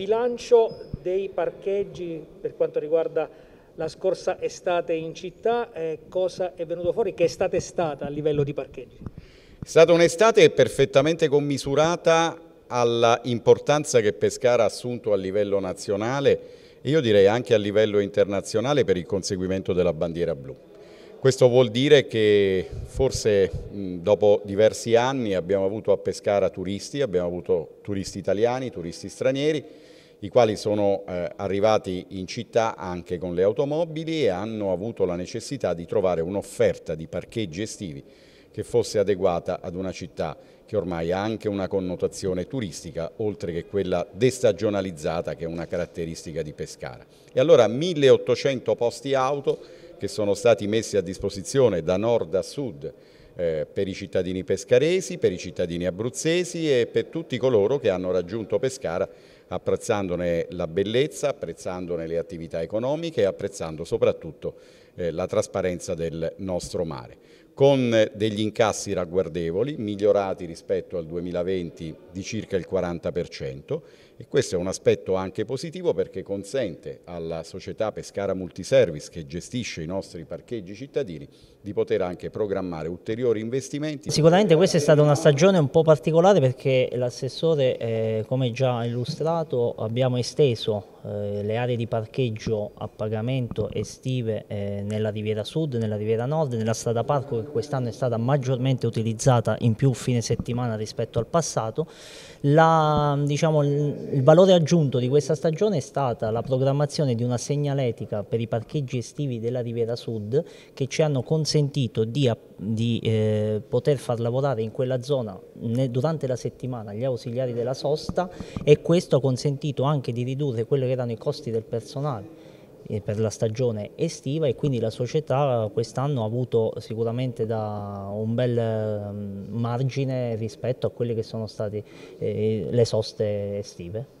Bilancio dei parcheggi per quanto riguarda la scorsa estate in città, eh, cosa è venuto fuori? Che estate è stata a livello di parcheggi? È stata un'estate perfettamente commisurata all'importanza che Pescara ha assunto a livello nazionale e io direi anche a livello internazionale per il conseguimento della bandiera blu. Questo vuol dire che forse dopo diversi anni abbiamo avuto a Pescara turisti, abbiamo avuto turisti italiani, turisti stranieri, i quali sono eh, arrivati in città anche con le automobili e hanno avuto la necessità di trovare un'offerta di parcheggi estivi che fosse adeguata ad una città che ormai ha anche una connotazione turistica, oltre che quella destagionalizzata che è una caratteristica di Pescara. E allora 1800 posti auto che sono stati messi a disposizione da nord a sud eh, per i cittadini pescaresi, per i cittadini abruzzesi e per tutti coloro che hanno raggiunto Pescara apprezzandone la bellezza, apprezzandone le attività economiche e apprezzando soprattutto eh, la trasparenza del nostro mare con degli incassi ragguardevoli, migliorati rispetto al 2020 di circa il 40% e questo è un aspetto anche positivo perché consente alla società Pescara Multiservice che gestisce i nostri parcheggi cittadini di poter anche programmare ulteriori investimenti. Sicuramente questa è stata una stagione un po' particolare perché l'assessore, eh, come già illustrato, abbiamo esteso eh, le aree di parcheggio a pagamento estive eh, nella Riviera Sud, nella Riviera Nord, nella strada Parco quest'anno è stata maggiormente utilizzata in più fine settimana rispetto al passato. La, diciamo, il valore aggiunto di questa stagione è stata la programmazione di una segnaletica per i parcheggi estivi della Riviera Sud che ci hanno consentito di, di eh, poter far lavorare in quella zona ne, durante la settimana gli ausiliari della sosta e questo ha consentito anche di ridurre quelli che erano i costi del personale eh, per la stagione estiva e quindi la società quest'anno ha avuto sicuramente un bel mm, margine rispetto a quelle che sono state eh, le soste estive.